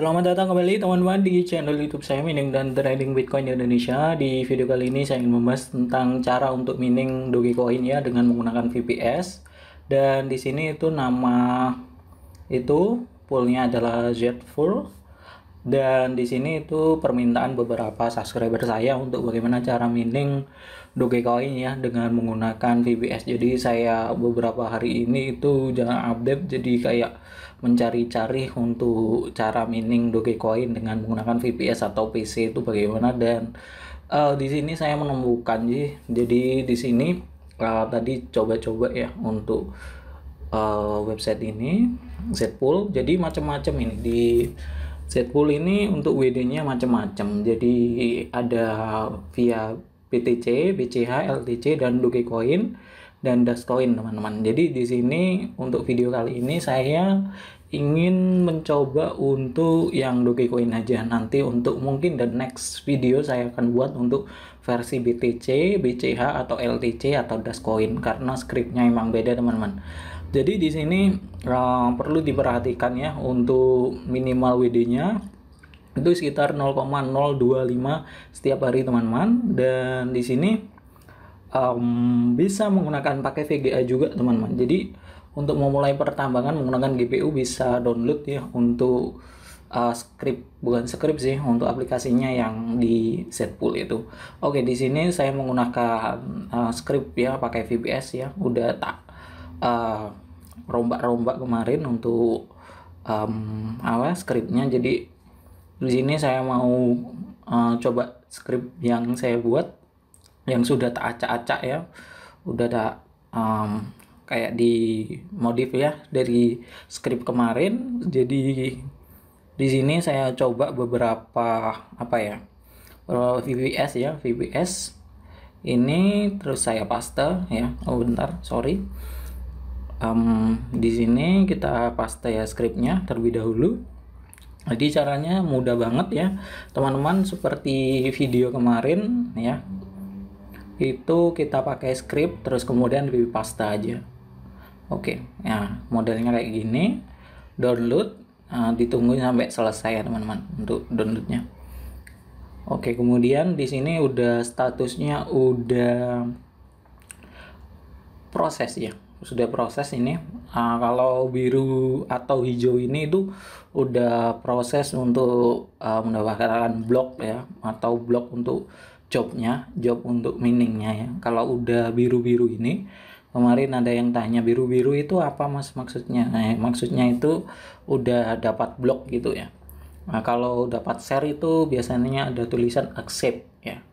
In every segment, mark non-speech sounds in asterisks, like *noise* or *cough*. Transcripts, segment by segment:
Selamat datang kembali teman-teman di channel YouTube saya Mining dan Trading Bitcoin Indonesia. Di video kali ini saya ingin membahas tentang cara untuk mining Dogecoin ya dengan menggunakan VPS. Dan di sini itu nama itu poolnya adalah Z4 dan di sini itu permintaan beberapa subscriber saya untuk bagaimana cara mining Dogecoin ya dengan menggunakan VBS jadi saya beberapa hari ini itu jangan update jadi kayak mencari-cari untuk cara mining Dogecoin dengan menggunakan VPS atau PC itu bagaimana dan uh, di sini saya menemukan sih jadi di sini uh, tadi coba-coba ya untuk uh, website ini Zpool jadi macam-macam ini di Zpool ini untuk WD-nya macam-macam. Jadi ada via BTC, BCH, LTC dan Dogecoin dan Dashcoin, teman-teman. Jadi di sini untuk video kali ini saya ingin mencoba untuk yang Dogecoin aja. Nanti untuk mungkin the next video saya akan buat untuk versi BTC, BCH atau LTC atau Dashcoin karena scriptnya emang beda, teman-teman. Jadi di sini uh, perlu diperhatikan ya untuk minimal WD-nya itu sekitar 0,025 setiap hari teman-teman dan di sini um, bisa menggunakan pakai VGA juga teman-teman. Jadi untuk memulai pertambangan menggunakan GPU bisa download ya untuk uh, script bukan script sih untuk aplikasinya yang di set pool itu. Oke, di sini saya menggunakan uh, script ya pakai VPS ya. Udah tak uh, rombak-rombak kemarin untuk um, apa skripnya jadi di sini saya mau uh, coba skrip yang saya buat yang sudah tak acak-acak ya udah tak um, kayak di modif ya dari skrip kemarin jadi di sini saya coba beberapa apa ya eh, VBS ya VBS ini terus saya paste ya oh bentar sorry um, di sini kita paste ya scriptnya terlebih dahulu jadi caranya mudah banget ya teman-teman seperti video kemarin ya itu kita pakai script terus kemudian di paste aja oke ya modelnya kayak gini download uh, ditunggu sampai selesai ya teman-teman untuk downloadnya oke kemudian di sini udah statusnya udah proses ya sudah proses ini uh, kalau biru atau hijau ini itu udah proses untuk uh, ah, mendapatkan blok ya atau blok untuk jobnya job untuk miningnya ya kalau udah biru-biru ini kemarin ada yang tanya biru-biru itu apa mas maksudnya nah, ya, maksudnya itu udah dapat blok gitu ya nah, kalau dapat share itu biasanya ada tulisan accept ya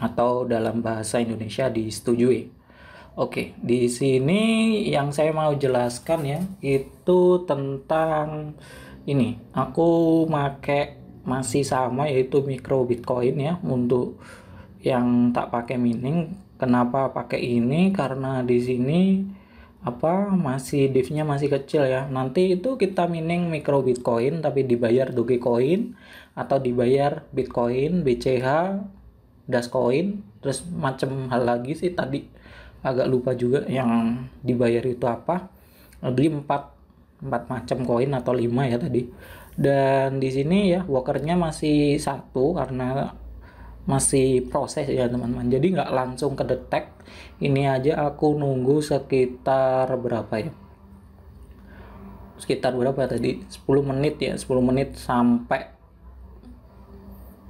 atau dalam bahasa Indonesia disetujui Oke, di sini yang saya mau jelaskan ya itu tentang ini. Aku pakai masih sama yaitu micro Bitcoin ya untuk yang tak pakai mining. Kenapa pakai ini? Karena di sini apa masih divnya masih kecil ya. Nanti itu kita mining micro Bitcoin tapi dibayar Dogecoin atau dibayar Bitcoin, BCH, Dascoin, terus macam hal lagi sih tadi agak lupa juga yang hmm. dibayar itu apa nah, beli empat empat macam koin atau lima ya tadi dan di sini ya walkernya masih satu karena masih proses ya teman-teman jadi nggak langsung ke detect ini aja aku nunggu sekitar berapa ya sekitar berapa ya tadi 10 menit ya 10 menit sampai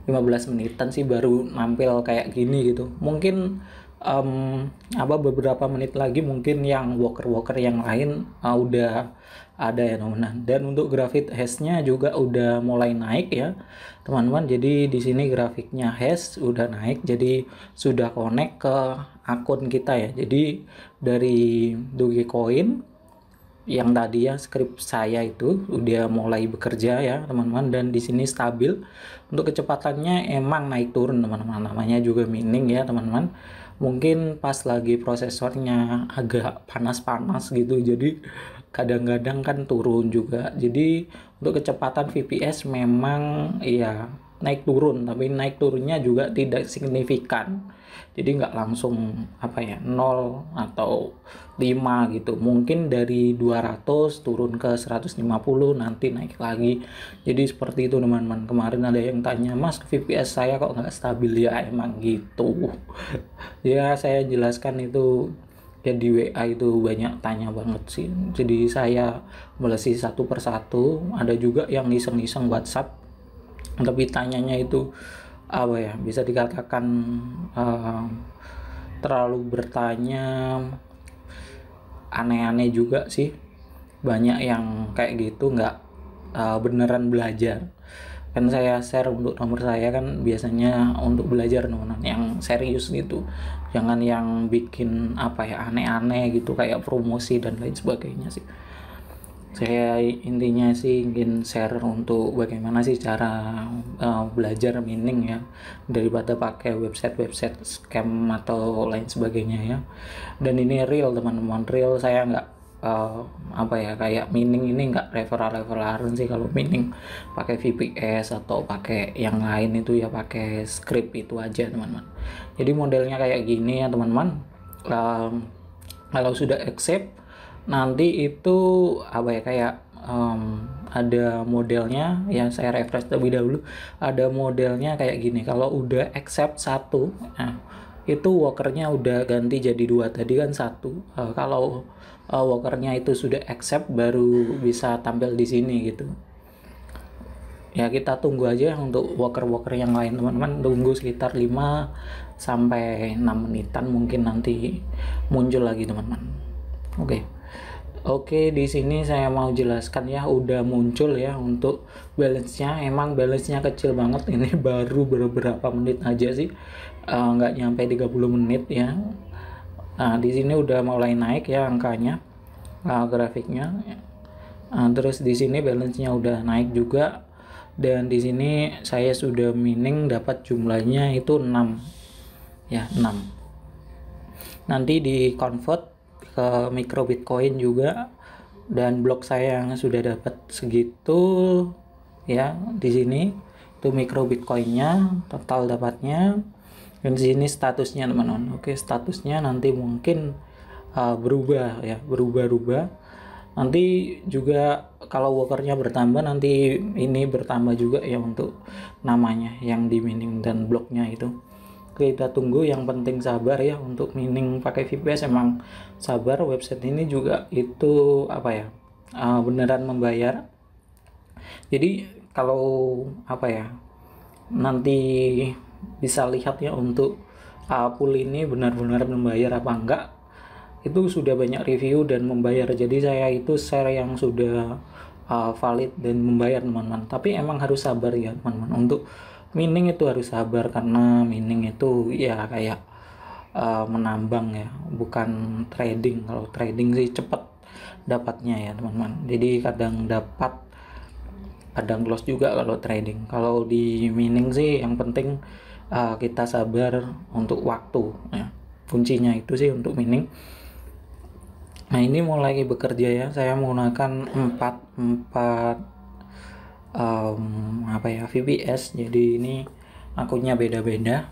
15 menitan sih baru nampil kayak gini gitu mungkin um, apa beberapa menit lagi mungkin yang walker-walker yang lain uh, udah ada ya teman-teman. Nah, dan untuk grafik hash-nya juga udah mulai naik ya teman-teman. Jadi di sini grafiknya hash udah naik jadi sudah connect ke akun kita ya. Jadi dari Dogecoin yang tadi ya script saya itu udah mulai bekerja ya teman-teman dan di sini stabil untuk kecepatannya emang naik turun teman-teman namanya juga mining ya teman-teman mungkin pas lagi prosesornya agak panas-panas gitu jadi kadang-kadang kan turun juga jadi untuk kecepatan VPS memang ya naik turun tapi naik turunnya juga tidak signifikan jadi nggak langsung apa ya 0 atau 5 gitu mungkin dari 200 turun ke 150 nanti naik lagi jadi seperti itu teman-teman kemarin ada yang tanya mas VPS saya kok nggak stabil ya emang gitu *laughs* ya saya jelaskan itu ya di WA itu banyak tanya banget sih jadi saya melesi satu persatu ada juga yang iseng-iseng WhatsApp tapi tanyanya itu apa ya bisa dikatakan uh, terlalu bertanya aneh-aneh juga sih banyak yang kayak gitu nggak uh, beneran belajar kan saya share untuk nomor saya kan biasanya untuk belajar teman yang serius gitu jangan yang bikin apa ya aneh-aneh gitu kayak promosi dan lain sebagainya sih saya intinya sih ingin share untuk bagaimana sih cara uh, belajar mining ya daripada pakai website-website scam atau lain sebagainya ya dan ini real teman-teman real saya nggak uh, apa ya kayak mining ini nggak referral referalan sih kalau mining pakai VPS atau pakai yang lain itu ya pakai script itu aja teman-teman jadi modelnya kayak gini ya teman-teman uh, kalau sudah accept nanti itu apa ya kayak um, ada modelnya yang saya refresh terlebih dahulu ada modelnya kayak gini kalau udah accept satu nah, itu walkernya udah ganti jadi dua tadi kan satu uh, kalau uh, walkernya itu sudah accept baru bisa tampil di sini gitu ya kita tunggu aja untuk walker-walker yang lain teman-teman tunggu sekitar 5 sampai 6 menitan mungkin nanti muncul lagi teman-teman oke okay. Oke, di sini saya mau jelaskan ya, udah muncul ya untuk balance-nya. Emang balance-nya kecil banget, *laughs* ini baru beberapa menit aja sih, uh, nggak nyampe 30 menit ya. Nah, di sini udah mulai naik ya angkanya, uh, grafiknya. Uh, terus di sini balance-nya udah naik juga, dan di sini saya sudah mining dapat jumlahnya itu 6. Ya, 6. Nanti di convert ke micro bitcoin juga dan blok saya yang sudah dapat segitu ya di sini itu micro bitcoinnya total dapatnya dan di sini statusnya teman-teman oke statusnya nanti mungkin uh, berubah ya berubah-ubah nanti juga kalau workernya bertambah nanti ini bertambah juga ya untuk namanya yang di mining dan bloknya itu kita tunggu yang penting sabar ya untuk mining pakai VPS emang sabar website ini juga itu apa ya uh, beneran membayar jadi kalau apa ya nanti bisa lihat ya untuk uh, pool ini benar-benar membayar apa enggak itu sudah banyak review dan membayar jadi saya itu share yang sudah uh, valid dan membayar teman-teman tapi emang harus sabar ya teman-teman untuk mining itu harus sabar karena mining itu ya kayak uh, menambang ya bukan trading kalau trading sih cepat dapatnya ya teman-teman jadi kadang dapat kadang loss juga kalau trading kalau di mining sih yang penting uh, kita sabar untuk waktu ya. kuncinya itu sih untuk mining nah ini mulai bekerja ya saya menggunakan 4 4 um, apa ya VBS jadi ini akunnya beda-beda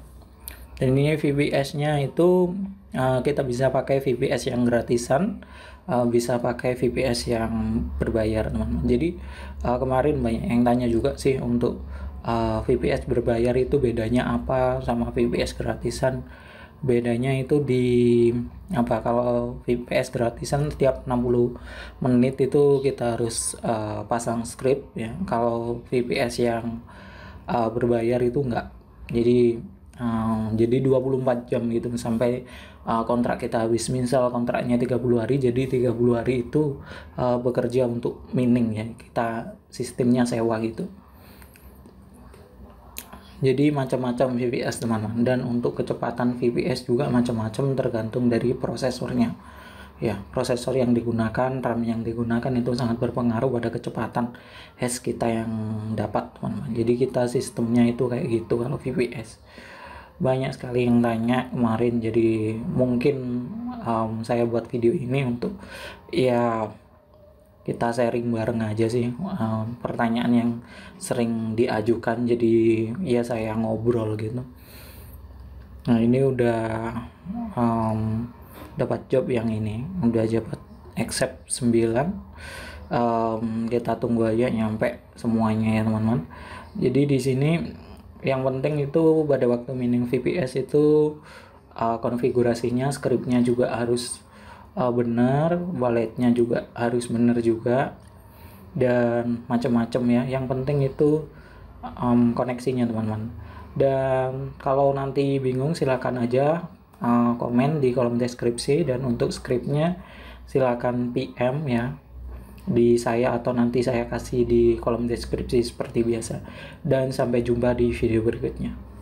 dan ini VPS nya itu uh, kita bisa pakai VPS yang gratisan uh, bisa pakai VPS yang berbayar teman-teman. Jadi uh, kemarin banyak yang tanya juga sih untuk uh, VPS berbayar itu bedanya apa sama VPS gratisan bedanya itu di apa kalau VPS gratisan tiap 60 menit itu kita harus uh, pasang script ya kalau VPS yang uh, berbayar itu enggak jadi um, jadi 24 jam gitu sampai uh, kontrak kita habis misal kontraknya 30 hari jadi 30 hari itu uh, bekerja untuk mining ya kita sistemnya sewa gitu jadi macam-macam VPS teman-teman dan untuk kecepatan VPS juga macam-macam tergantung dari prosesornya. Ya, prosesor yang digunakan, RAM yang digunakan itu sangat berpengaruh pada kecepatan hash kita yang dapat, teman-teman. Jadi kita sistemnya itu kayak gitu kalau VPS. Banyak sekali yang tanya kemarin jadi mungkin um, saya buat video ini untuk ya kita sharing bareng aja sih um, pertanyaan yang sering diajukan jadi ya saya ngobrol gitu nah ini udah um, dapat job yang ini udah dapat accept 9 um, kita tunggu aja nyampe semuanya ya teman-teman jadi di sini yang penting itu pada waktu mining VPS itu uh, konfigurasinya skripnya juga harus uh, oh, benar baletnya juga harus benar juga dan macam-macam ya yang penting itu um, koneksinya teman-teman dan kalau nanti bingung silakan aja uh, komen di kolom deskripsi dan untuk skripnya silakan PM ya di saya atau nanti saya kasih di kolom deskripsi seperti biasa dan sampai jumpa di video berikutnya